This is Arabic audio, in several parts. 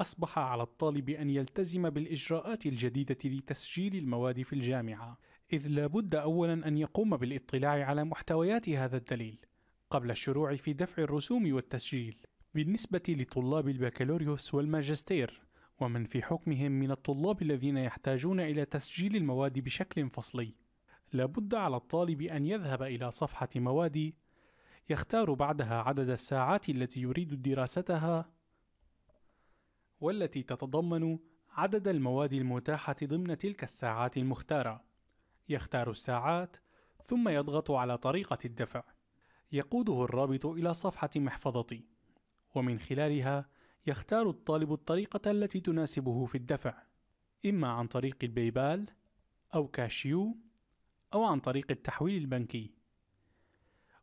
أصبح على الطالب أن يلتزم بالإجراءات الجديدة لتسجيل المواد في الجامعة، إذ لابد أولاً أن يقوم بالاطلاع على محتويات هذا الدليل قبل الشروع في دفع الرسوم والتسجيل. بالنسبة لطلاب البكالوريوس والماجستير، ومن في حكمهم من الطلاب الذين يحتاجون إلى تسجيل المواد بشكل فصلي، لابد على الطالب أن يذهب إلى صفحة مواد، يختار بعدها عدد الساعات التي يريد دراستها والتي تتضمن عدد المواد المتاحة ضمن تلك الساعات المختارة. يختار الساعات ثم يضغط على طريقة الدفع. يقوده الرابط إلى صفحة محفظتي، ومن خلالها يختار الطالب الطريقة التي تناسبه في الدفع، إما عن طريق البيبال أو كاشيو أو عن طريق التحويل البنكي.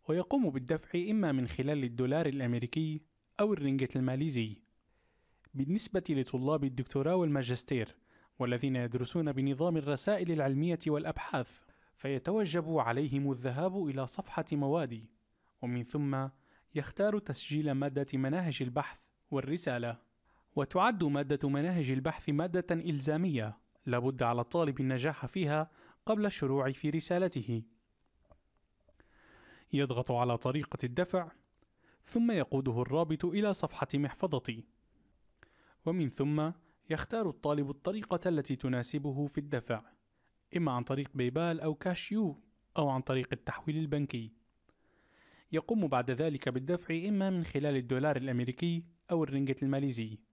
ويقوم بالدفع إما من خلال الدولار الأمريكي أو الرنجة الماليزي بالنسبة لطلاب الدكتوراه والماجستير والذين يدرسون بنظام الرسائل العلمية والأبحاث فيتوجب عليهم الذهاب إلى صفحة موادي ومن ثم يختار تسجيل مادة مناهج البحث والرسالة وتعد مادة مناهج البحث مادة إلزامية لابد على الطالب النجاح فيها قبل الشروع في رسالته يضغط على طريقة الدفع ثم يقوده الرابط إلى صفحة محفظتي ومن ثم يختار الطالب الطريقة التي تناسبه في الدفع إما عن طريق بيبال أو كاشيو أو عن طريق التحويل البنكي يقوم بعد ذلك بالدفع إما من خلال الدولار الأمريكي أو الرنجة الماليزي